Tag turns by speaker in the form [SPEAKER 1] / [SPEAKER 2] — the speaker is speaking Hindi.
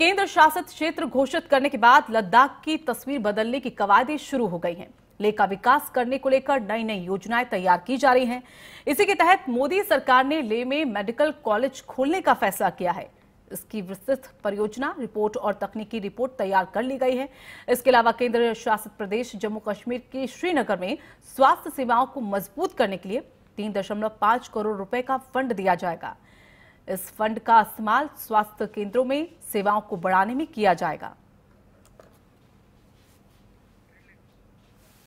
[SPEAKER 1] केंद्र शासित क्षेत्र घोषित करने के बाद लद्दाख की तस्वीर बदलने की कवायदे शुरू हो गई हैं ले का विकास करने को लेकर नई नई योजनाएं तैयार की जा रही हैं इसी के तहत मोदी सरकार ने ले में मेडिकल कॉलेज खोलने का फैसला किया है इसकी विस्तृत परियोजना रिपोर्ट और तकनीकी रिपोर्ट तैयार कर ली गई है इसके अलावा केंद्र शासित प्रदेश जम्मू कश्मीर के श्रीनगर में स्वास्थ्य सेवाओं को मजबूत करने के लिए तीन दशमलव पांच करोड़ रुपए का फंड दिया जाएगा इस फंड का इस्तेमाल स्वास्थ्य केंद्रों में सेवाओं को बढ़ाने में किया जाएगा